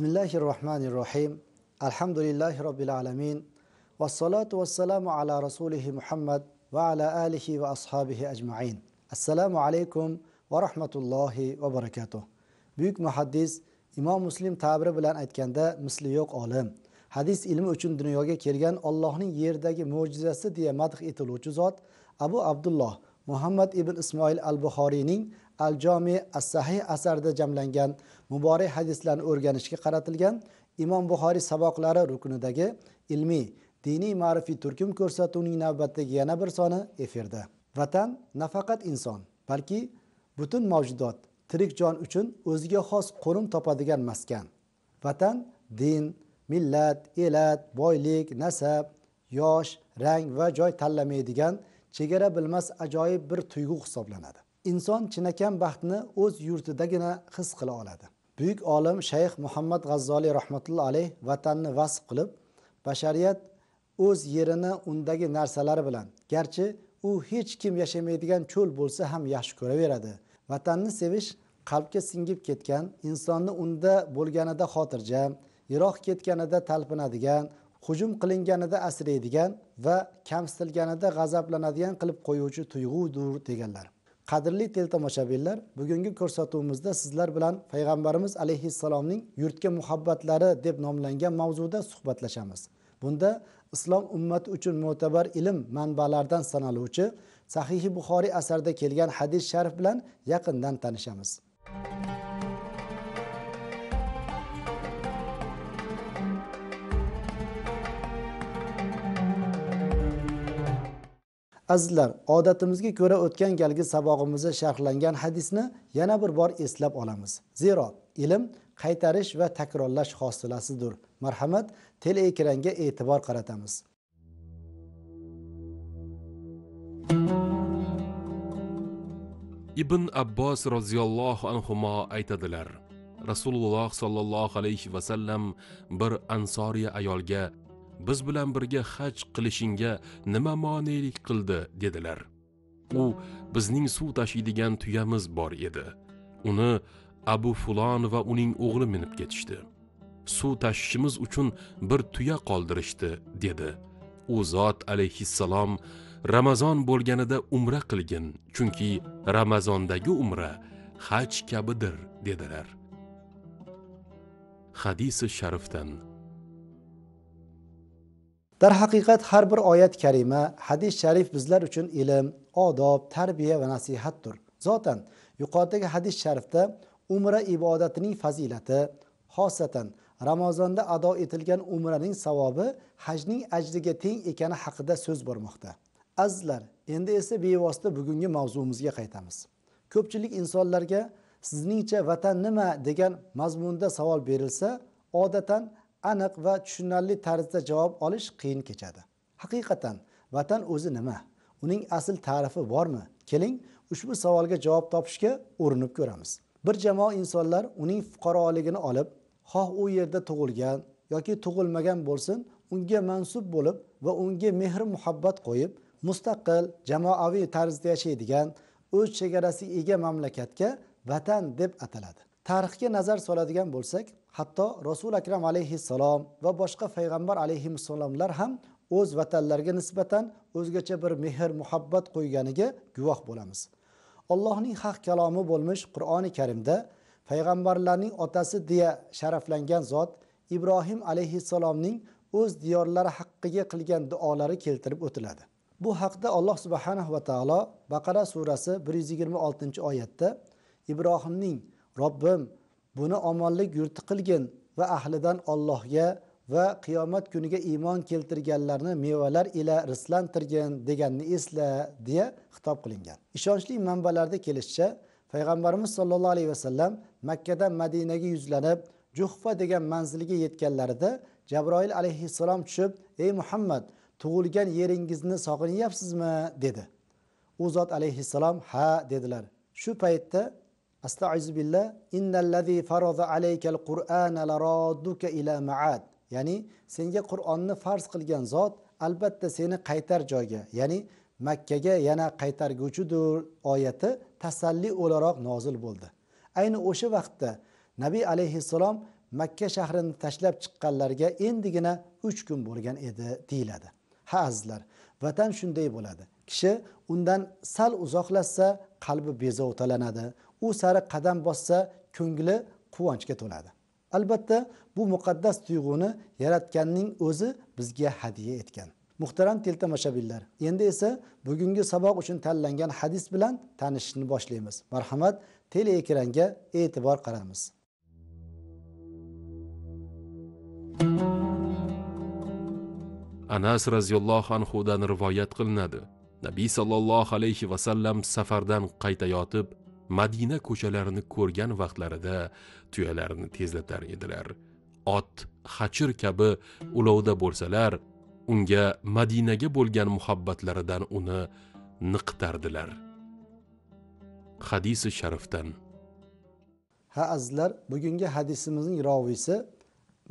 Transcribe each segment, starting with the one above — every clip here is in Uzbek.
bismillahi rohmanir rohim alhamdulillahi robbil alamin vassalotu vassalamu ala rasulihi muhammad va ala alihi va ashabihi ajmain assalomu alaykum va rahmatullohi va barakatuh buyuk muhaddis imom muslim ta'biri bilan aytganda misli yo'q olim hadis ilmi uchun dunyoga kelgan ollohning yerdagi mo'jizasi deya madh etiluvchi zot abu abdulloh muhammad ibn ismoil al buxoriyning al jomi as sahih asarida jamlangan muborak hadislarni o'rganishga qaratilgan imom buxoriy saboqlari ruknidagi ilmiy diniy ma'rifiy turkum ko'rsatuvining navbatdagi yana bir soni efirda vatan nafaqat inson balki butun mavjudot tirik jon uchun o'ziga xos qo'nim topadigan maskan vatan din millat elat boylik nasab yosh rang va joy tanlamaydigan chegara bilmas ajoyib bir tuyg'u hisoblanadi inson chinakam baxtni o'z yurtidagina his qila oladi buyuk olim shayx muhammad g'azzoliy rahmatulloh alayh vatanni vasf qilib bashariyat o'z yerini undagi narsalari bilan garchi u hech kim yashamaydigan cho'l bo'lsa ham yaxshi ko'raveradi vatanni sevish qalbga singib ketgan insonni unda bo'lganida xotirjam yiroq ketganida talpinadigan hujum qilinganida asraydigan va kamsitilganida g'azablanadigan qilib qo'yuvchi tuyg'udur deganlar qadrli tomoshabinlar bugungi ko'rsatuvimizda sizlar bilan payg'ambarimiz alayhissalomning yurtga muhabbatlari deb nomlangan mavzuda suhbatlashamiz bunda islom ummati uchun mo'tabar ilm manbalaridan sanaluvchi sahihi buxoriy asarda kelgan hadis sharif bilan yaqindan tanishamiz azizlar odatimizga ko'ra o'tgan galgi sabog'imizda sharhlangan hadisni yana bir bor eslab olamiz zero ilm qaytarish va takrorlash hosilasidir marhamat teleekranga e'tibor qaratamiz ibn abbos roziyallohu anhumo aytadilar rasululloh sollallohu alayhi vasallam bir ansoriya ayolga biz bilan birga haj qilishingga nima monelik qildi dedilar u bizning suv tashiydigan tuyamiz bor edi uni abu fulon va uning o'g'li minib ketishdi suv tashishimiz uchun bir tuya qoldirishdi dedi u zot alayhissalom ramazon bo'lganida umra qilgin chunki ramazondagi umra haj kabidir dedilar hadisi sharifdan darhaqiqat har bir oyat karima hadis sharif bizlar uchun ilm odob tarbiya va nasihatdir zotan yuqoridagi hadis sharifda umra ibodatining fazilati xosatan ramazonda ado etilgan umraning savobi hajning ajriga teng ekani haqida so'z bormoqda azizlar endi esa bevosita bugungi mavzumizga qaytamiz ko'pchilik insonlarga sizningcha vatan nima degan mazmunda savol berilsa odatan aniq va tushunarli tarzda javob olish qiyin kechadi haqiqatan vatan o'zi nima uning asl ta'rifi bormi keling ushbu savolga javob topishga urinib ko'ramiz bir jamoa insonlar uning fuqaroligini olib xoh u yerda tug'ilgan yoki tug'ilmagan bo'lsin unga mansub bo'lib va unga mehr muhabbat qo'yib mustaqil jamoaviy tarzda yashaydigan o'z chegarasiga ega mamlakatga vatan deb ataladi tarixga nazar soladigan bo'lsak hatto rasuli akram alayhissalom va boshqa payg'ambar alayhissalomlar ham o'z vatanlariga nisbatan o'zgacha bir mehr muhabbat qo'yganiga guvoh bo'lamiz allohning haq kalomi bo'lmish qur'oni karimda payg'ambarlarning otasi deya sharaflangan zot ibrohim alayhissalomning o'z diyorlari haqqiga qilgan duolari keltirib o'tiladi bu haqda alloh subhanahu va taolo baqara surasi bir yuz yigirma oltinchi oyatda ibrohimning robbim buni omonlik yurti qilgin va ahlidan ollohga va qiyomat kuniga iymon keltirganlarni mevalar ila rizqlantirgin deganni esla deya xitob qilingan ishonchli manbalarda kelishicha payg'ambarimiz sollallohu alayhi vasallam makkadan madinaga yuzlanib juhfa degan manzilga yetganlarida jabroil alayhissalom tushib ey muhammad tug'ilgan yeringizni sog'inyapsizmi dedi u zot alayhissalom ha dedilar shu paytda astaizu billah ya'ni senga qur'onni farz qilgan zot albatta seni qaytar joyga ya'ni makkaga yana qaytarguvchidir oyati tasalli o'laroq nozil bo'ldi ayni o'sha vaqtda nabiy alayhissalom makka shahrini tashlab chiqqanlarga endigina uch kun bo'lgan edi deyiladi ha azizlar vatan shunday bo'ladi kishi undan sal uzoqlashsa qalbi bezovtalanadi u sari qadam bossa ko'ngli quvonchga to'ladi albatta bu muqaddas tuyg'uni yaratganning o'zi bizga hadya etgan muhtaram teltamashabinlar endi esa bugungi saboq uchun tanlangan hadis bilan tanishishni boshlaymiz marhamat tele ekranga e'tibor qaramiz anas roziyallohu anhudan rivoyat qilinadi nabiy sollallohu alayhi vasallam safardan qaytayotib madina ko'chalarini ko'rgan vaqtlarida tuyalarini tezlatar edilar ot hachir kabi ulovda bo'lsalar unga madinaga bo'lgan muhabbatlaridan uni niqitardilar hadisi sharifdan ha azizlar bugungi hadisimizning roviysi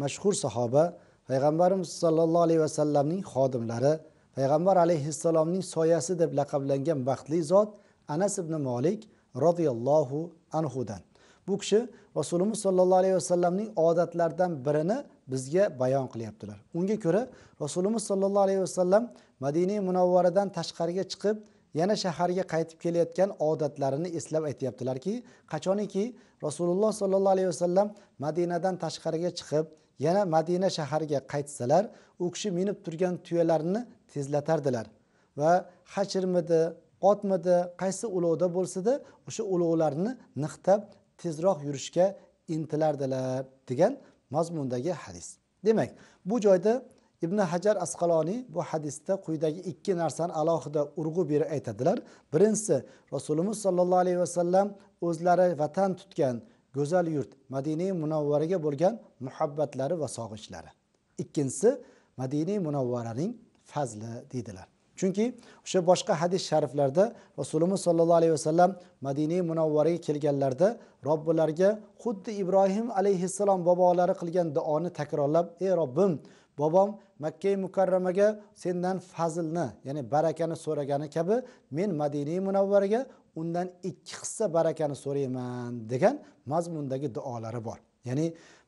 mashhur sahoba payg'ambarimiz sollallohu alayhi vasallamning xodimlari payg'ambar alayhissalomning soyasi deb laqablangan baxtli zot anas ibn molik roziyallohu anhudan bu kishi rasulimiz sollallohu alayhi vasallamning odatlaridan birini bizga bayon qilyaptilar unga ko'ra rasulimiz sollallohu alayhi vasallam madina munavvaridan tashqariga chiqib yana shaharga qaytib kelayotgan odatlarini eslab aytyaptilarki qachoniki rasululloh sollallohu alayhi vasallam madinadan tashqariga chiqib yana madina shahariga qaytsalar u kishi minib turgan tuyalarni tezlatardilar va hachirmidi otmidi qaysi ulovda bo'lsada o'sha ulovlarni niqtab tezroq yurishga intilardilar degan mazmundagi hadis demak bu joyda ibn hajar asqaloniy bu hadisda quyidagi ikki narsani alohida urg'u berib aytadilar birinchisi rasulimiz sollallohu alayhi vasallam o'zlari vatan tutgan go'zal yurt madina munavvariga bo'lgan muhabbatlari va sog'inchlari ikkinchisi madina munavvaraning fazli deydilar chunki o'sha boshqa hadis shariflarda rasulimiz sollallohu alayhi vasallam madiniy munavvariga kelganlarida robbilariga xuddi ibrohim alayhissalom bobolari qilgan duoni takrorlab ey robbim bobom makka mukarramaga sendan fazlni ya'ni barakani so'ragani kabi men madiniy munavvariga undan ikki hissa barakani so'rayman degan mazmundagi duolari bor ya'ni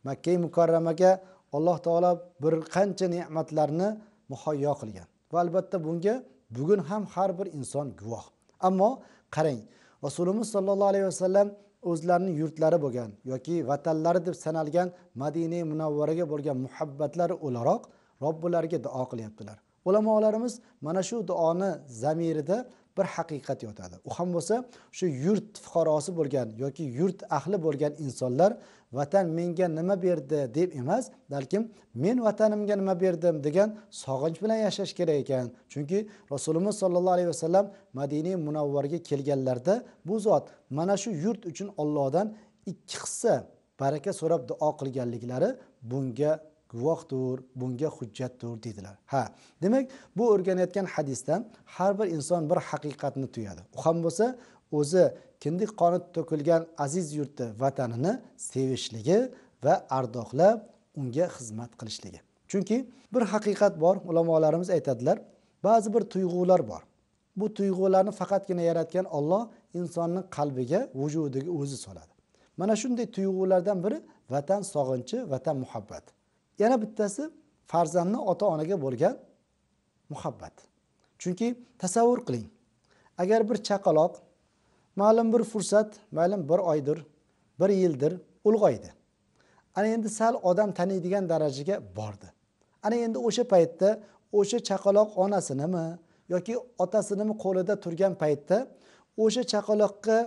makka mukarramaga alloh taolo bir qancha ne'matlarni muhayyo qilgan va albatta bunga bugun ham har bir inson guvoh ammo qarang rasulimiz sollallohu alayhi vasallam o'zlarini yurtlari bo'lgan yoki vatanlari deb sanalgan madina munavvaraga bo'lgan muhabbatlari o'laroq robbilariga duo qilyaptilar ulamolarimiz mana shu duoni zamirida bir haqiqat yotadi u ham bo'lsa shu yurt fuqarosi bo'lgan yoki yurt ahli bo'lgan insonlar vatan menga nima berdi deb emas balkim men vatanimga nima berdim degan sog'inch bilan yashash kerak ekan chunki rasulimiz sollallohu alayhi vasallam madiniy munavvarga kelganlarida bu zot mana shu yurt uchun ollohdan ikki hissa baraka so'rab duo qilganliklari bunga guvohdir bunga hujjatdir deydilar ha demak bu o'rganayotgan hadisdan har bir inson bir haqiqatni tuyadi u ham bo'lsa o'zi kindik qoni to'kilgan aziz yurti vatanini sevishligi va ardoqlab unga xizmat qilishligi chunki bir haqiqat bor ulamolarimiz aytadilar ba'zi bir tuyg'ular bor bu tuyg'ularni faqatgina yaratgan olloh insonni qalbiga vujudiga o'zi soladi mana shunday tuyg'ulardan biri vatan sog'inchi vatan muhabbati yana bittasi farzandni ota onaga bo'lgan muhabbat chunki tasavvur qiling agar bir chaqaloq ma'lum bir fursat ma'lum bir oydir bir yildir ulg'aydi ana endi sal odam taniydigan darajaga bordi ana endi o'sha paytda o'sha chaqaloq onasinimi yoki otasinimi qo'lida turgan paytda o'sha chaqaloqqa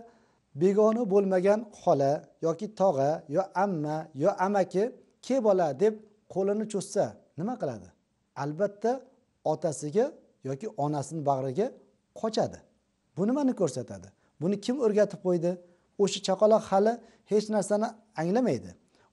begona bo'lmagan xola yoki tog'a yo amma yo amaki ke bola deb qo'lini cho'zsa nima qiladi albatta otasiga yoki onasini bag'riga qochadi bu nimani ko'rsatadi buni kim o'rgatib qo'ydi o'sha chaqaloq hali hech narsani anglamaydi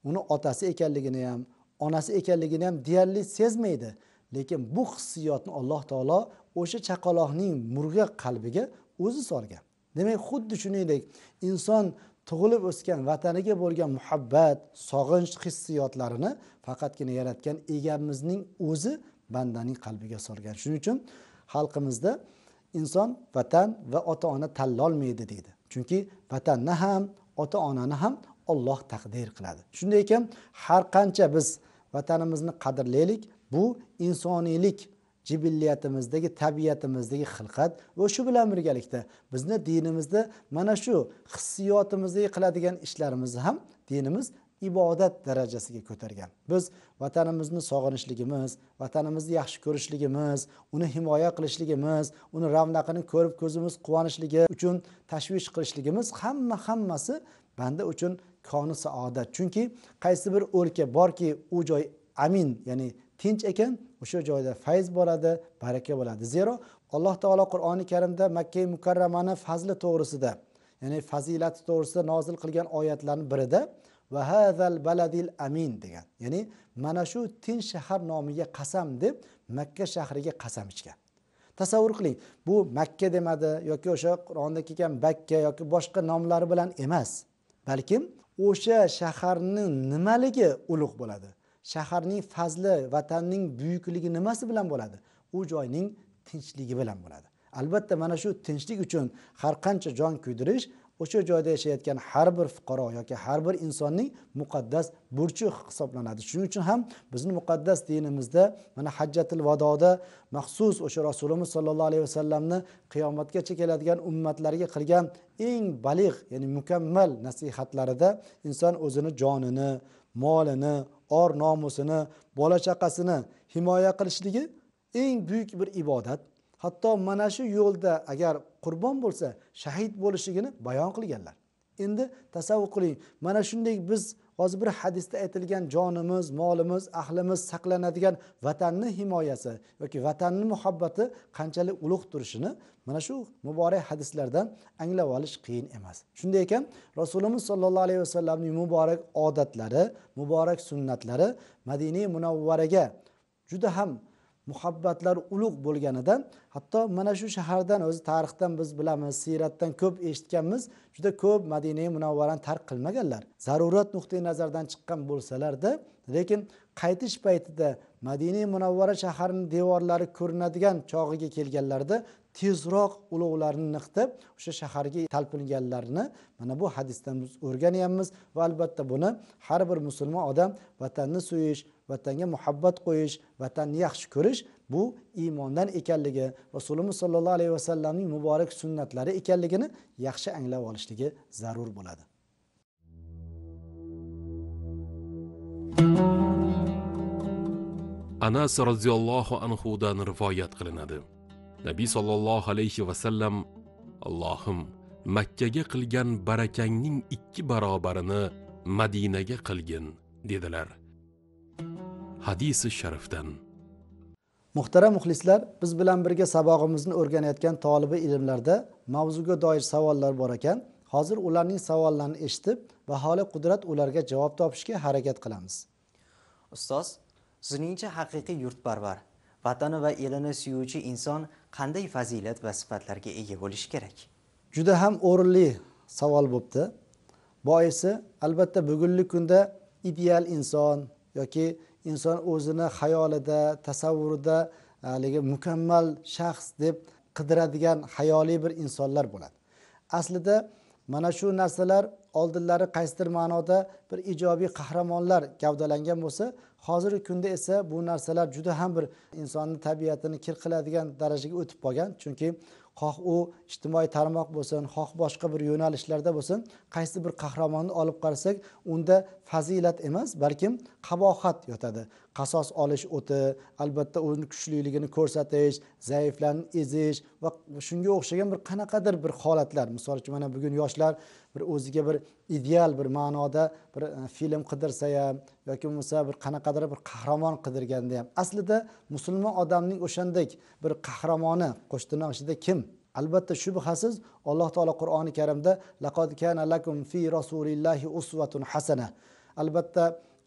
uni otasi ekanligini ham onasi ekanligini ham deyarli sezmaydi lekin bu hissiyotni alloh taolo o'sha chaqaloqning murg'a qalbiga o'zi solgan demak xuddi shuningdek inson tug'ilib o'sgan vataniga bo'lgan muhabbat sog'inch hissiyotlarini faqatgina yaratgan egamizning o'zi bandaning qalbiga solgan shuning uchun xalqimizda inson vatan va ota ona tanlolmaydi deydi chunki vatanni ham ota onani ham olloh taqdir qiladi shunday ekan har qancha biz vatanimizni qadrlaylik bu insoniylik jibilliyatimizdagi tabiatimizdagi xilqat va shu bilan birgalikda bizni dinimizda mana shu hissiyotimizdagi qiladigan ishlarimizni ham dinimiz ibodat darajasiga ko'targan biz vatanimizni sog'inishligimiz vatanimizni yaxshi ko'rishligimiz uni himoya qilishligimiz uni ravnaqini ko'rib ko'zimiz quvonishligi uchun tashvish qilishligimiz hamma hammasi banda uchun koni saodat chunki qaysi bir o'lka borki u joy amin ya'ni tinch ekan o'sha joyda fayz bo'ladi baraka bo'ladi zero alloh taolo qur'oni karimda makka mukarramani fazli to'g'risida ya'ni fazilati to'g'risida nozil qilgan oyatlarni birida va hazal baladil amin degan ya'ni mana shu tinch shahar nomiga qasam deb makka shahriga qasam ichgan tasavvur qiling bu makka demadi yoki o'sha qur'onda kelgan bakka yoki boshqa nomlari bilan emas balkim o'sha shaharni nimaligi ulug' bo'ladi shaharning fazli vatanning buyukligi nimasi bilan bo'ladi u joyning tinchligi bilan bo'ladi albatta mana shu tinchlik uchun har qancha jon kuydirish o'sha joyda yashayotgan har bir fuqaro yoki har bir insonning muqaddas burchi hisoblanadi shuning uchun ham bizni muqaddas dinimizda mana hajjatil vadoda maxsus o'sha rasulimiz sollallohu alayhi vasallamni qiyomatgacha keladigan ummatlarga qilgan eng baliq ya'ni mukammal nasihatlarida inson o'zini jonini molini or nomusini bola chaqasini himoya qilishligi eng buyuk bir ibodat hatto mana shu yo'lda agar qurbon bo'lsa shahid bo'lishligini bayon qilganlar endi tasavvur qiling mana shunday biz hozir bir hadisda aytilgan jonimiz molimiz ahlimiz saqlanadigan vatanni himoyasi yoki vatanni muhabbati qanchalik ulug' turishini mana shu muborak hadislardan anglab olish qiyin emas shunday ekan rasulimiz sollallohu alayhi vasallamning muborak odatlari muborak sunnatlari madina munavvariga juda ham muhabbatlar ulug' bo'lganidan hatto mana shu shahardan o'zi tarixdan biz bilamiz siyratdan ko'p eshitganmiz juda ko'p madina munavvarani tark qilmaganlar zarurat nuqtai nazardan chiqqan bo'lsalarda lekin qaytish paytida madina munavvara shaharini devorlari ko'rinadigan chog'iga kelganlarida tezroq ulovlarini niqtib o'sha shaharga talpinganlarini mana bu hadisdan biz o'rganyapmiz va albatta buni har bir musulmon odam vatanni suyish vatanga muhabbat qo'yish vatanni yaxshi ko'rish bu iymondan ekanligi rasulimiz sollallohu alayhi vasallamning muborak sunnatlari ekanligini yaxshi anglab olishligi zarur bo'ladi anas roziyallohu anhudan rivoyat qilinadi nabiy sollallohu alayhi vasallam allohim makkaga qilgan barakangning ikki barobarini madinaga qilgin dedilar hadisi sharifdan muhtaram muxlislar biz bilan birga sabog'imizni o'rganayotgan tolibi ilmlarda mavzuga doir savollar bor ekan hozir ularning savollarini eshitib vaholi qudrat ularga javob topishga harakat qilamiz ustoz sizningcha haqiqiy yurtparvar vatani va elini suyuvchi inson qanday fazilat va sifatlarga ega bo'lishi kerak juda ham o'rinli savol bo'libdi boisi albatta bugungi kunda ideal inson yoki inson o'zini xayolida tasavvurida haligi mukammal shaxs deb qidiradigan xayoliy bir insonlar bo'ladi aslida mana shu narsalar oldinlari qaysidir ma'noda bir ijobiy qahramonlar gavdalangan bo'lsa hozirgi kunda esa bu narsalar juda ham bir insonni tabiatini kir qiladigan darajaga o'tib qolgan chunki xoh u ijtimoiy tarmoq bo'lsin xoh boshqa bir yo'nalishlarda bo'lsin qaysi bir qahramonni olib qarasak unda fazilat emas balkim qabohat yotadi qasos olish o'ti albatta o'zini kuchliligini ko'rsatish zaiflarni ezish va shunga o'xshagan bir qanaqadir bir holatlar misol uchun mana bugun yoshlar bir o'ziga bir ideal bir ma'noda bir e, film qidirsa ham yoki bo'lmasa bir qanaqadir bir qahramon qidirganda ham aslida musulmon odamning o'shandek bir qahramoni qo'shtirnoq ichida kim albatta shubhasiz alloh taolo qur'oni karimda laqod kana lakum fi rasulillahi uswatun hasana albatta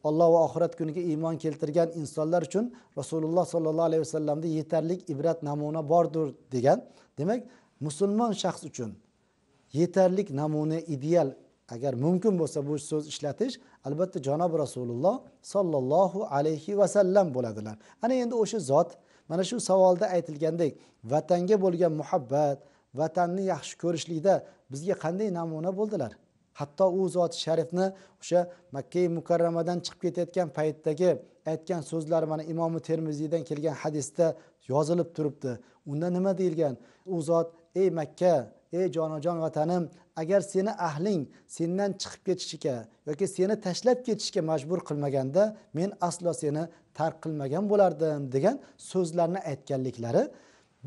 olloh va oxirat kuniga iymon keltirgan insonlar uchun rasululloh sollallohu alayhi vasallamda yetarli ibrat namuna bordir degan demak musulmon shaxs uchun yetarli namuna ideal agar mumkin bo'lsa bu so'z ishlatish albatta janob rasululloh sollallohu alayhi vasallam bo'ladilar ana endi o'sha zot mana shu savolda aytilgandek vatanga bo'lgan muhabbat vatanni yaxshi ko'rishlikda bizga qanday namuna bo'ldilar hatto u zot sharifni o'sha makka mukarramadan chiqib ketayotgan paytdagi aytgan so'zlari mana imomi termiziydan kelgan hadisda yozilib turibdi unda nima deyilgan u zot ey makka ey jonajon vatanim agar seni ahling sendan chiqib ketishga yoki seni tashlab ketishga majbur qilmaganda men aslo seni tark qilmagan bo'lardim degan so'zlarni aytganliklari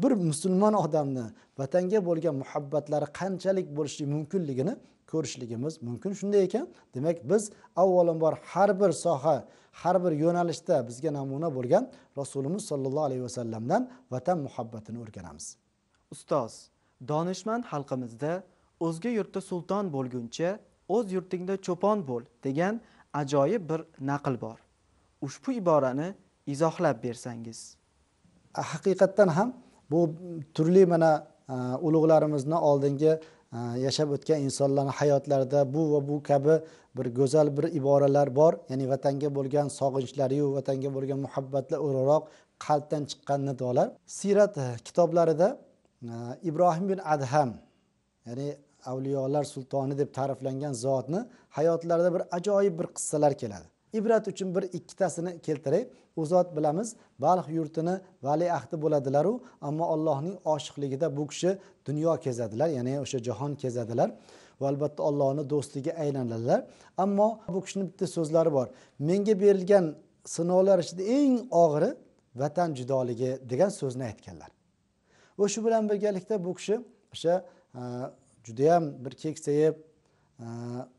bir musulmon odamni vatanga bo'lgan muhabbatlari qanchalik bo'lishi mumkinligini ko'rishligimiz mumkin shunday ekan demak biz avvalambor har bir soha har bir yo'nalishda bizga namuna bo'lgan rasulimiz sollallohu alayhi vasallamdan vatan muhabbatini o'rganamiz ustoz donishmand xalqimizda o'zga yurtda sulton bo'lguncha o'z yurtingda cho'pon bo'l degan ajoyib bir naql bor ushbu iborani izohlab bersangiz haqiqatdan ham bu turli mana ulug'larimizni oldingi yashab o'tgan insonlarni hayotlarida bu va bu kabi bir go'zal bir iboralar bor ya'ni vatanga bo'lgan sog'inchlariyu vatanga bo'lgan muhabbatlar o'laroq qalbdan chiqqan nidolar siyrat eh, kitoblarida eh, ibrohim bin adham ya'ni avliyolar sultoni deb ta'riflangan zotni hayotlarida bir ajoyib bir qissalar keladi ibrat uchun bir ikkitasini keltiray u zot bilamiz balx yurtini valiahdi bo'ladilaru ammo allohning oshiqligida bu kishi dunyo kezadilar ya'ni o'sha jahon kezadilar va albatta allohni do'stiga aylanadilar ammo bu kishini bitta so'zlari bor menga berilgan sinovlar ichida eng og'iri vatan judoligi degan so'zni aytganlar va shu bilan birgalikda bu kishi o'sha e, judayam bir keksayib e,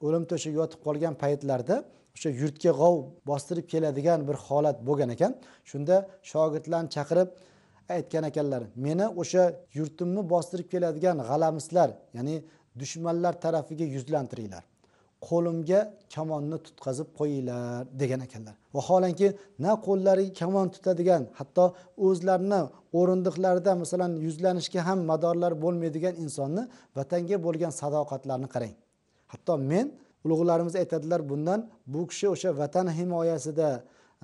o'lim to'shagiga yotib qolgan paytlarida o'sha yurtga g'ov bostirib keladigan bir holat bo'lgan ekan shunda shogirdlarni chaqirib aytgan ekanlar meni o'sha yurtimni bostirib keladigan g'alamislar ya'ni dushmanlar tarafiga yuzlantiringlar qo'limga kamonni tutqazib qo'yinglar degan ekanlar vaholanki na qo'llariga kamon tutadigan hatto o'zlarini o'rindiqlarida masalan yuzlanishga ham madorlar bo'lmaydigan insonni vatanga bo'lgan sadoqatlarini qarang hatto men ulug'larimiz aytadilar bundan bu kishi o'sha vatan himoyasida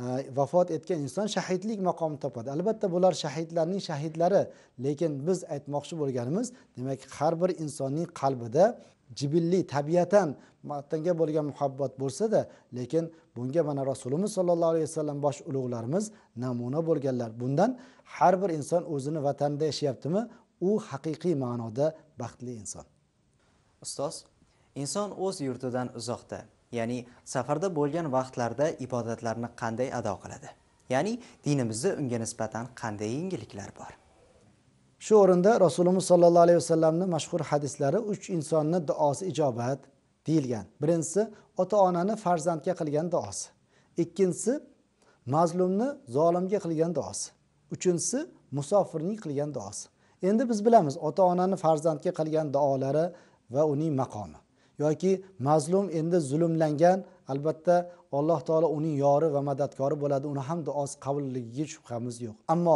e, vafot etgan inson shahidlik maqomini topadi albatta bular shahidlarning shahidlari lekin biz aytmoqchi bo'lganimiz demak har bir insonning qalbida jibilli tabiatan vatanga bo'lgan muhabbat bo'lsada lekin bunga mana rasulimiz sollallohu alayhi vasallam bosh ulug'larimiz namuna bo'lganlar bundan har bir inson o'zini vatanida yashayaptimi u haqiqiy ma'noda baxtli inson ustoz inson o'z yurtidan uzoqda ya'ni safarda bo'lgan vaqtlarda ibodatlarni qanday ado qiladi ya'ni dinimizda unga nisbatan qanday yengilliklar bor shu o'rinda rasulimiz sollallohu alayhi vasallamni mashhur hadislari uch insonni duosi ijobat deyilgan birinchisi ota onani farzandga qilgan duosi ikkinchisi mazlumni zolimga qilgan duosi uchinchisi musofirning qilgan duosi endi biz bilamiz ota onani farzandga qilgan duolari va uning maqomi yoki mazlum endi zulmlangan albatta alloh taolo uning yori va madadkori bo'ladi uni ham duosi qabulligiga shubhamiz yo'q ammo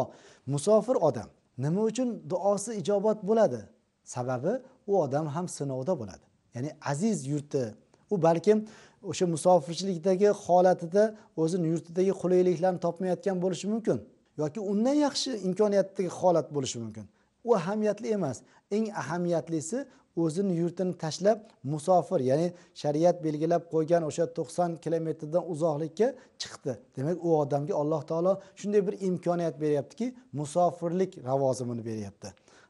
musofir odam nima uchun duosi ijobat bo'ladi sababi u odam ham sinovda bo'ladi ya'ni aziz yurti u balkim o'sha musofirchilikdagi holatida o'zini yurtidagi qulayliklarni topmayotgan bo'lishi mumkin yoki undan yaxshi imkoniyatdagi holat bo'lishi mumkin u ahamiyatli emas eng ahamiyatlisi o'zini yurtini tashlab musofir ya'ni shariat belgilab qo'ygan o'sha to'qson kilometrdan uzoqlikka chiqdi demak u odamga alloh taolo shunday bir imkoniyat beryaptiki musofirlik lavozimini beryapti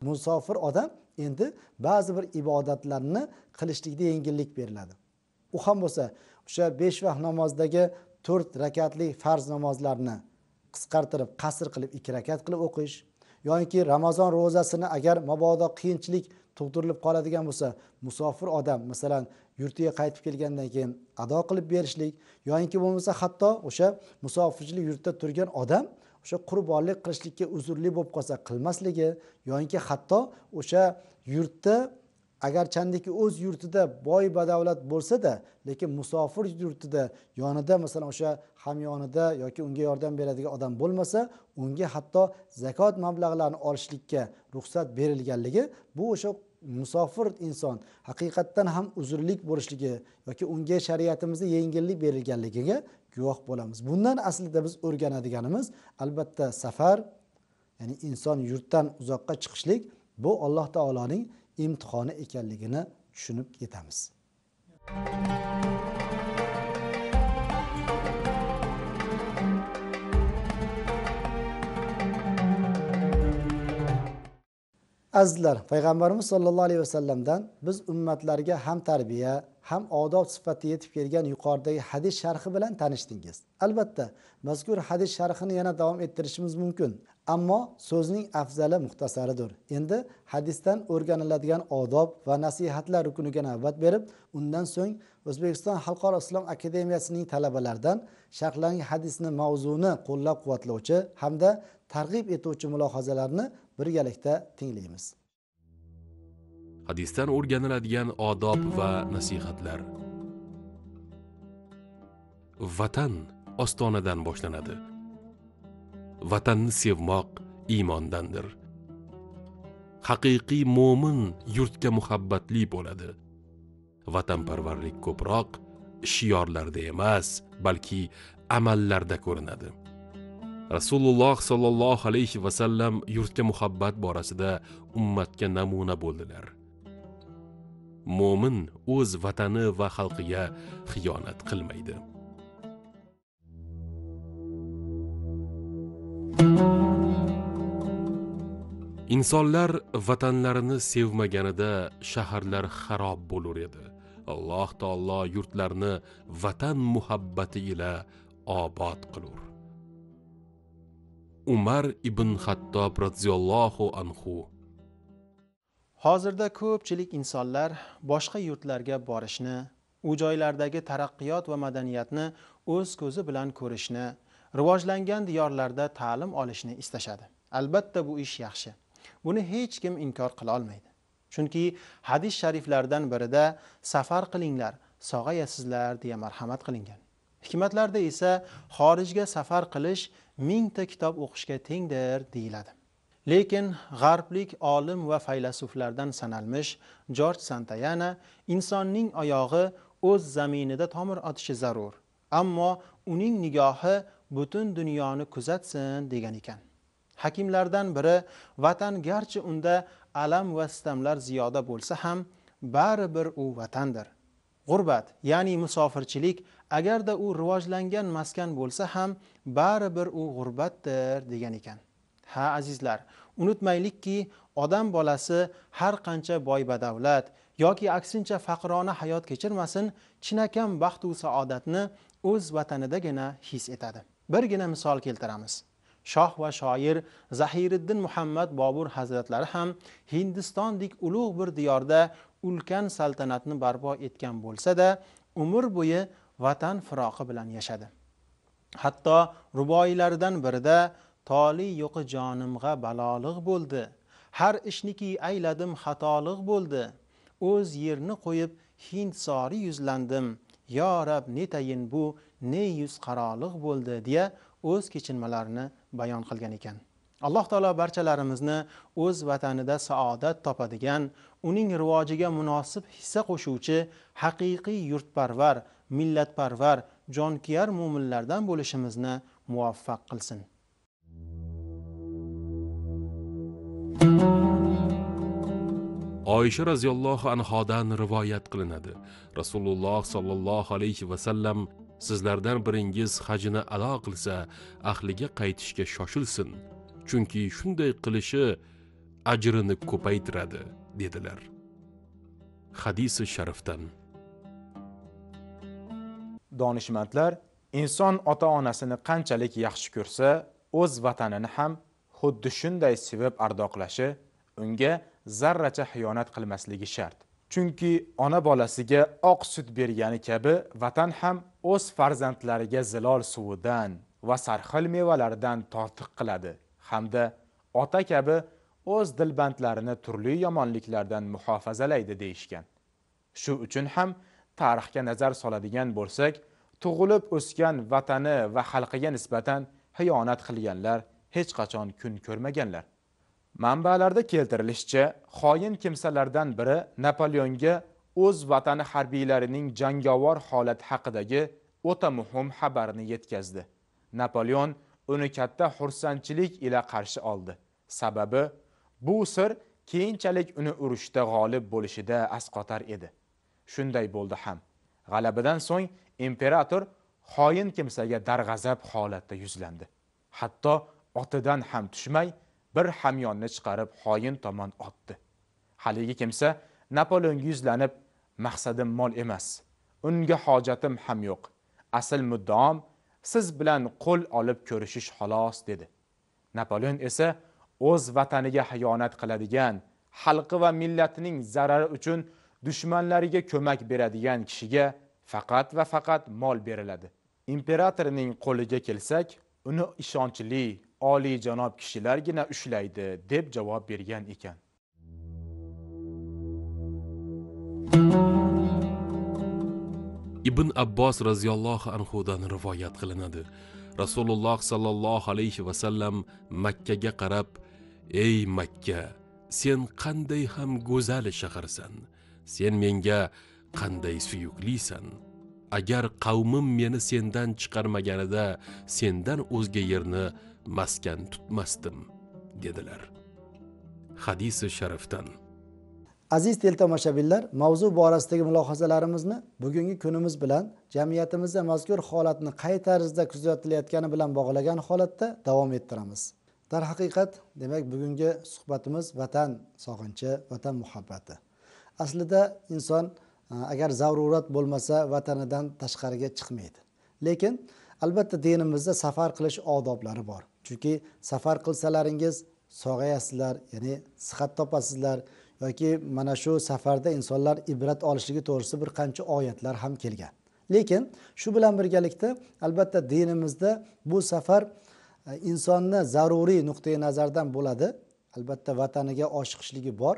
musofir odam endi ba'zi bir ibodatlarni qilishlikda yengillik beriladi u ham bo'lsa o'sha besh vaqt namozdagi to'rt rakatli farz namozlarni qisqartirib qasr qilib ikki rakat qilib o'qish yoki ramazon ro'zasini agar mabodo qiyinchilik tug'dirilib qoladigan bo'lsa musofir odam masalan yurtiga qaytib kelgandan keyin ado qilib berishlik yoyinki bo'lmasa hatto o'sha musofirchilik yurtda turgan odam o'sha qurbonlik qilishlikka uzrli bo'lib qolsa qilmasligi yoyinki hatto o'sha yurtda agarchandiki o'z yurtida boy badavlat bo'lsada lekin musofir yurtida yonida masalan o'sha hamyonida yoki unga yordam beradigan odam bo'lmasa unga hatto zakot mablag'larini olishlikka ruxsat berilganligi bu o'sha musofir inson haqiqatdan ham uzrlik bo'lishligi yoki unga shariatimizda yengillik berilganligiga guvoh bo'lamiz bundan aslida biz o'rganadiganimiz albatta safar ya'ni inson yurtdan uzoqqa chiqishlik bu alloh taoloning imtihoni ekanligini tushunib yetamiz azizlar payg'ambarimiz sollallohu alayhi vasallamdan biz ummatlarga ham tarbiya ham odob sifatida yetib kelgan yuqoridagi hadis sharhi bilan tanishdingiz albatta mazkur hadis sharhini yana davom ettirishimiz mumkin ammo so'zning afzali muxtasaridir endi hadisdan o'rganiladigan odob va nasihatlar rukuniga navbat berib undan so'ng o'zbekiston xalqaro islom akademiyasining talabalaridan sharhlangan hadisni mavzuni qo'llab quvvatlovchi hamda targ'ib etuvchi mulohazalarni birgalikda tinglaymiz hadisdan o'rganiladigan odob va nasihatlar vatan ostonadan boshlanadi vatanni sevmoq iymondandir haqiqiy mo'min yurtga muhabbatli bo'ladi vatanparvarlik ko'proq shiorlarda emas balki amallarda ko'rinadi rasululloh sollallohu alayhi vasallam yurtga muhabbat borasida ummatga namuna bo'ldilar mo'min o'z vatani va xalqiga xiyonat qilmaydi insonlar vatanlarini sevmaganida shaharlar xarob bo'lur edi alloh taolo yurtlarni vatan muhabbati ila obod qilur umar ibn hattob roziyallohu anhu hozirda ko'pchilik insonlar boshqa yurtlarga borishni u joylardagi taraqqiyot va madaniyatni o'z ko'zi bilan ko'rishni rivojlangan diyorlarda ta'lim olishni istashadi albatta bu ish yaxshi buni hech kim inkor qila olmaydi chunki hadis shariflardan birida safar qilinglar sog'ayasizlar deya marhamat qilingan hikmatlarda esa xorijga safar qilish mingta kitob o'qishga tengdir deyiladi lekin g'arblik olim va faylasuflardan sanalmish jorj santayana insonning oyog'i o'z zaminida tomir otishi zarur ammo uning nigohi butun dunyoni kuzatsin degan ekan hakimlardan biri vatan garchi unda alam va sitamlar ziyoda bo'lsa ham baribir u vatandir g'urbat ya'ni musofirchilik agarda u rivojlangan maskan bo'lsa ham baribir u g'urbatdir degan ekan ha azizlar unutmaylikki odam bolasi har qancha boybadavlat yoki aksincha faqirona hayot kechirmasin chinakam baxtu saodatni o'z vatanidagina his etadi birgina misol keltiramiz shoh va shoir zahiriddin muhammad bobur hazratlari ham hindistondek ulug' bir diyorda ulkan saltanatni barpo etgan bo'lsa-da, umr bo'yi vatan firoqi bilan yashadi hatto ruboiylaridan birida toli yo'qi jonimg'a balolig' bo'ldi har ishniki ayladim xatolig' bo'ldi o'z yerni qo'yib hind sori yuzlandim yo rab netayin bu ne yuz qaroliq bo'ldi deya o'z kechinmalarini bayon qilgan ekan alloh taolo barchalarimizni o'z vatanida saodat topadigan uning rivojiga munosib hissa qo'shuvchi haqiqiy yurtparvar millatparvar jonkuyar mo'minlardan bo'lishimizni muvaffaq qilsin oyisha roziyallohu anhodan rivoyat qilinadi rasululloh sollallohu alayhi vasallam sizlardan biringiz hajini ado qilsa ahliga qaytishga shoshilsin chunki shunday qilishi ajrini ko'paytiradi dedilar hadisi sharifdan donishmandlar inson ota onasini qanchalik yaxshi ko'rsa o'z vatanini ham xuddi shunday sevib ardoqlashi unga zarracha xiyonat qilmasligi shart chunki ona bolasiga oq sut bergani kabi vatan ham o'z farzandlariga zilol suvidan va sarxil mevalardan tortiq qiladi hamda ota kabi o'z dilbandlarini turli yomonliklardan muhofazalaydi deyishgan shu uchun ham tarixga nazar soladigan bo'lsak tug'ilib o'sgan vatani va xalqiga nisbatan xiyonat qilganlar hech qachon kun ko'rmaganlar manbalarda keltirilishicha xoin kimsalardan biri napoleonga o'z vatani harbiylarining jangovar holati haqidagi o'ta muhim xabarni yetkazdi napoleon uni katta xursandchilik ila qarshi oldi sababi bu sir keyinchalik uni urushda g'olib bo'lishida asqotar edi shunday bo'ldi ham g'alabadan so'ng imperator xoin kimsaga darg'azab holatda yuzlandi hatto otidan ham tushmay bir hamyonni chiqarib xoin tomon otdi haligi kimsa napoleonga yuzlanib maqsadim mol emas unga hojatim ham yo'q asl muddaom siz bilan qo'l olib ko'rishish xolos dedi napoleon esa o'z vataniga xiyonat qiladigan xalqi va millatining zarari uchun dushmanlariga ko'mak beradigan kishiga faqat va faqat mol beriladi imperatorning qo'liga kelsak uni ishonchli oliyjanob kishilargina ushlaydi deb javob bergan ekan ibn abbos roziyallohu anhudan rivoyat qilinadi rasululloh sollallohu alayhi vasallam makkaga qarab ey makka sen qanday ham go'zal shaharsan sen menga qanday suyuklisan agar qavmim meni sendan chiqarmaganida sendan o'zga yerni maskan tutmasdim dedilar hadisi sharifdan aziz tomoshabinlar mavzu borasidagi mulohazalarimizni bugungi kunimiz bilan jamiyatimizda mazkur holatni qay tarzda kuzatilayotgani bilan bog'lagan holatda davom ettiramiz darhaqiqat demak bugungi suhbatimiz vatan sog'inchi vatan muhabbati aslida inson agar zarurat bo'lmasa vatanidan tashqariga chiqmaydi lekin albatta dinimizda safar qilish odoblari bor chunki safar qilsalaringiz sog'ayasizlar ya'ni sihat topasizlar yoki mana shu safarda insonlar ibrat olishligi to'g'risida bir qancha oyatlar ham kelgan lekin shu bilan birgalikda albatta dinimizda bu safar e, insonni zaruriy nuqtai nazardan bo'ladi albatta vataniga oshiqishligi bor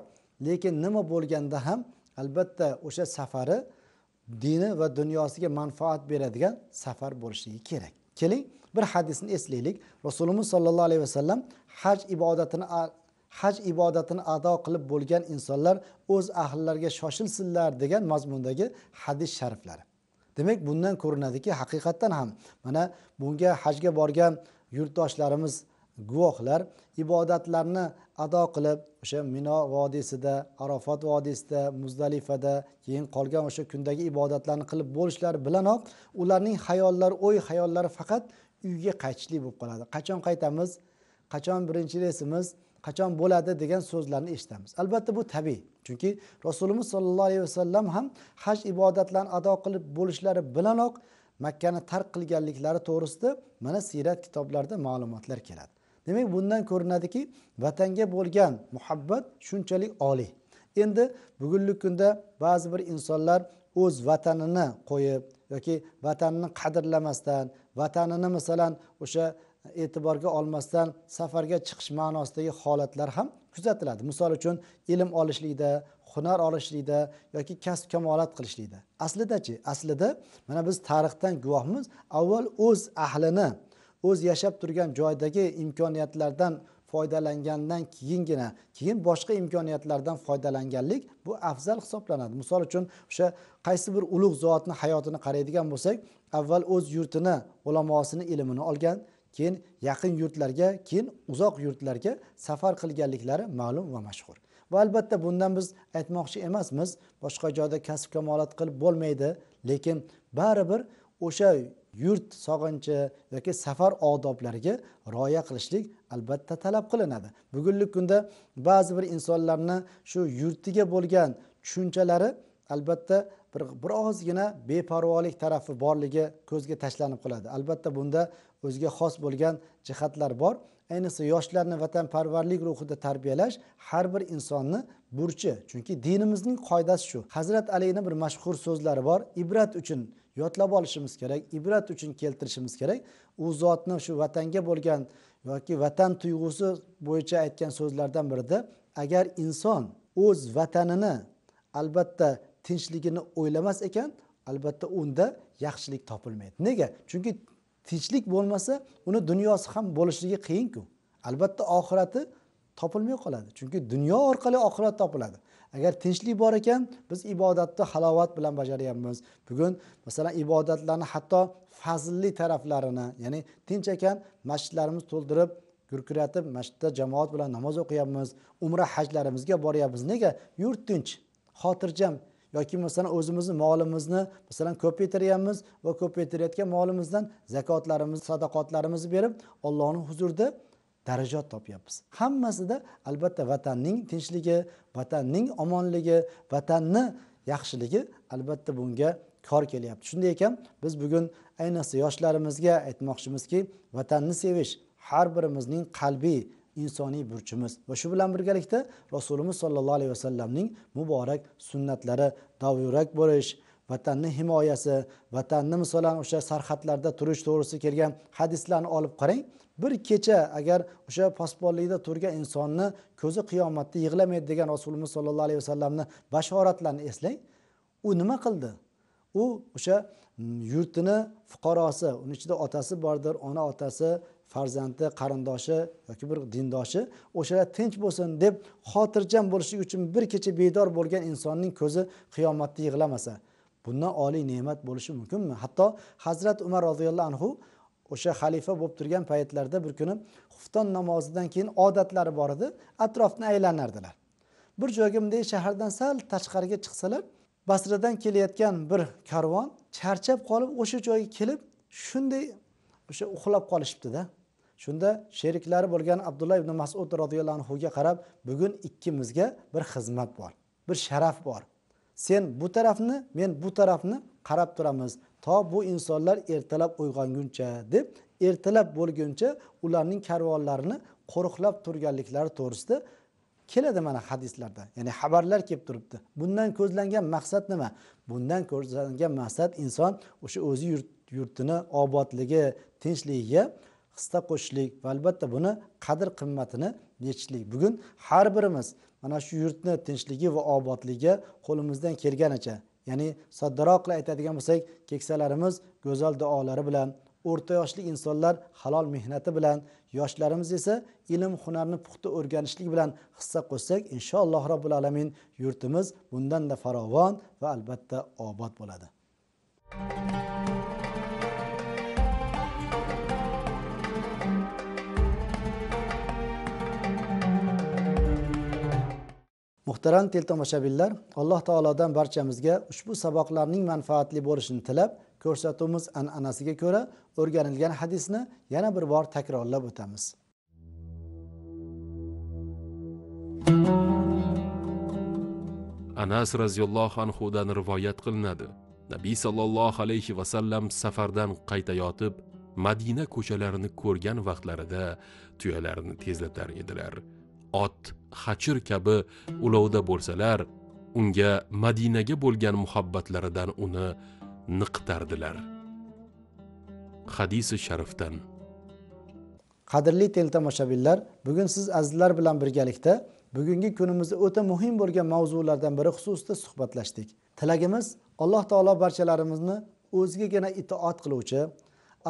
lekin nima bo'lganda ham albatta o'sha safari dini va dunyosiga manfaat beradigan safar bo'lishligi kerak keling bir hadisni eslaylik rasulimiz sollallohu alayhi vasallam haj ibodatini haj ibodatini ado qilib bo'lgan insonlar o'z ahllariga shoshilsinlar degan mazmundagi hadis shariflari demak bundan ko'rinadiki haqiqatdan ham mana bunga hajga borgan yurtdoshlarimiz guvohlar ibodatlarni ado qilib o'sha mino vodiysida arofat vodiysida muzdalifada keyin qolgan o'sha kundagi ibodatlarni qilib bo'lishlari bilanoq ularning hayollari o'y hayollari faqat uyga qaytishlik bo'lib qoladi qachon qaytamiz qachon birinchi reysimiz qachon bo'ladi degan so'zlarni eshitamiz albatta bu tabiiy chunki rasulimiz sollallohu alayhi vasallam ham haj ibodatlarini ado qilib bo'lishlari bilanoq makkani tark qilganliklari to'g'risida mana siyrat kitoblarida ma'lumotlar keladi demak bundan ko'rinadiki vatanga bo'lgan muhabbat shunchalik oliy endi bugungi kunda ba'zi bir insonlar o'z vatanini qo'yib yoki vatanini qadrlamasdan vatanini masalan o'sha e'tiborga olmasdan safarga chiqish ma'nosidagi holatlar ham kuzatiladi misol uchun ilm olishlikda hunar olishlikda yoki kasb kamolat qilishlikda aslidachi aslida mana biz tarixdan guvohmiz avval o'z ahlini o'z yashab turgan joydagi imkoniyatlardan foydalangandan keyingina keyin boshqa imkoniyatlardan foydalanganlik bu afzal hisoblanadi misol uchun o'sha qaysi bir ulug' zotni hayotini qaraydigan bo'lsak avval o'z yurtini ulamosini ilmini olgan keyin yaqin yurtlarga keyin uzoq yurtlarga safar qilganliklari ma'lum va mashhur va albatta bundan biz aytmoqchi emasmiz boshqa joyda kasb kamolat qilib bo'lmaydi lekin baribir o'sha yurt sog'inchi yoki safar odoblariga rioya qilishlik albatta talab qilinadi bugungi kunda ba'zi bir insonlarni shu yurtiga bo'lgan tushunchalari albatta bir birozgina beparvolik tarafi borligi ko'zga tashlanib qoladi albatta bunda o'ziga xos bo'lgan jihatlar bor ayniqsa yoshlarni vatanparvarlik ruhida tarbiyalash har bir insonni burchi chunki dinimizning qoidasi shu hazrat alini bir mashhur so'zlari bor ibrat uchun yodlab olishimiz kerak ibrat uchun keltirishimiz kerak u zotni shu vatanga bo'lgan yoki vatan tuyg'usi bo'yicha aytgan so'zlardan birida agar inson o'z vatanini albatta tinchligini o'ylamas ekan albatta unda yaxshilik topilmaydi nega chunki tinchlik bo'lmasa uni dunyosi ham bo'lishligi qiyinku albatta oxirati topilmay qoladi chunki dunyo orqali oxirat topiladi agar tinchlik bor ekan biz ibodatni halovat bilan bajaryapmiz bugun masalan ibodatlarni hatto fazilli taraflarini ya'ni tinch ekan masjidlarimiz to'ldirib gurkiratib masjidda jamoat bilan namoz o'qiyapmiz umra hajlarimizga boryapmiz nega yurt tinch xotirjam yoki masalan o'zimizni molimizni masalan ko'paytiryapmiz va ko'paytirayotgan molimizdan zakotlarimizni sadaqotlarimizni berib ollohni huzurida darajot topyapmiz hammasida albatta vatanning tinchligi vatanning omonligi vatanni yaxshiligi albatta bunga kor kelyapti shunday ekan biz bugun ayniqsa yoshlarimizga aytmoqchimizki vatanni sevish har birimizning qalbiy insoniy burchimiz va shu bilan birgalikda rasulimiz sollallohu alayhi vasallamning muborak sunnatlari davyurak bo'lish vatanni himoyasi vatanni misolan o'sha sarhadlarda turish to'g'risida kelgan hadislarni olib qarang bir kecha agar o'sha posbonlikda turgan insonni ko'zi qiyomatda yig'lamaydi degan rasulimiz sollallohu alayhi vasallamni bashoratlarini eslang u nima qildi u o'sha mm, yurtini fuqarosi uni ichida otasi bordir ona otasi farzandi qarindoshi yoki bir dindoshi o'shalar tinch bo'lsin deb xotirjam bo'lishi uchun bir kecha bedor bo'lgan insonning ko'zi qiyomatda yig'lamasa bundan oliy ne'mat bo'lishi mumkinmi hatto hazrat umar roziyallohu anhu o'sha xalifa bo'lib turgan paytlarida bir kuni xufton namozidan keyin odatlari bor edi atrofni aylanardilar bir joyga bunday shahardan sal tashqariga chiqsalar basradan kelayotgan bir karvon charchab qolib o'sha joyga kelib shunday o'sha uxlab qolishibdida shunda sheriklari bo'lgan abdulloh ibn masud roziyallohu anhuga qarab bugun ikkimizga bir xizmat bor bir sharaf bor sen bu tarafni men bu tarafni qarab turamiz to bu insonlar ertalab uyg'onguncha deb ertalab bo'lguncha ularning karvonlarini qo'riqlab turganliklari to'g'risida keladi mana hadislarda ya'ni xabarlar kelib turibdi bundan ko'zlangan maqsad nima bundan ko'zlangan maqsad inson o'sha o'zi yurtini obodligi tinchligiga hissa qo'shishlik va albatta buni qadr qimmatini yechishlik bugun har birimiz mana shu yurtni tinchligi va obodligiga qo'limizdan kelganicha ya'ni soddaroq qilib aytadigan bo'lsak keksalarimiz go'zal duolari bilan o'rta yoshli insonlar halol mehnati bilan yoshlarimiz esa ilm hunarni puxta o'rganishlik bilan hissa qo'shsak inshaalloh robbil alamin yurtimiz bundanda farovon va albatta obod bo'ladi muhtaram teltomoshabinlar alloh taolodan barchamizga ushbu saboqlarning manfaatli bo'lishini tilab ko'rsatuvimiz an'anasiga ko'ra o'rganilgan hadisni yana bir bor takrorlab o'tamiz anas roziyallohu anhudan rivoyat qilinadi nabiy sollallohu alayhi vasallam safardan qaytayotib madina ko'chalarini ko'rgan vaqtlarida tuyalarini tezlatar edilar ot xachir kabi ulovda bo'lsalar unga madinaga bo'lgan muhabbatlaridan uni niqtardilar hadisi sharifdan qadrli tomoshabinlar bugun siz azizlar bilan birgalikda bugungi kunimizda o'ta muhim bo'lgan mavzulardan biri xususida suhbatlashdik tilagimiz alloh taolo barchalarimizni o'zigagina itoat qiluvchi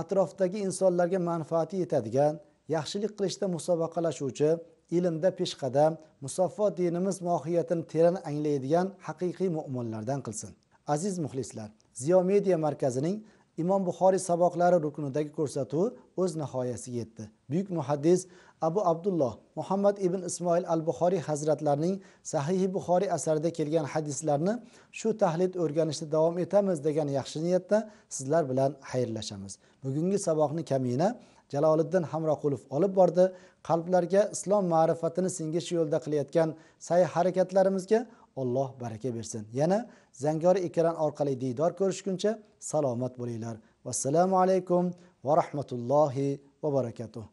atrofdagi insonlarga manfaati yetadigan yaxshilik qilishda musobaqalashuvchi ilmda peshqadam musaffo dinimiz mohiyatini teran anglaydigan haqiqiy mo'minlardan qilsin aziz muxlislar ziyo media markazining imom buxoriy saboqlari ruknidagi ko'rsatuv o'z nihoyasiga yetdi buyuk muhaddis abu abdulloh muhammad ibn ismoil al buxoriy hazratlarining sahihi buxoriy asarida kelgan hadislarni shu tahlil o'rganishda davom etamiz degan yaxshi niyatda sizlar bilan xayrlashamiz bugungi saboqni kamina jaloliddin hamroqulov olib bordi qalblarga islom ma'rifatini singish yo'lida qilayotgan sa'y harakatlarimizga alloh baraka bersin yana zangori ekran orqali diydor ko'rishguncha salomat bo'linglar vassalomu alaykum va rahmatullohi va barakatuh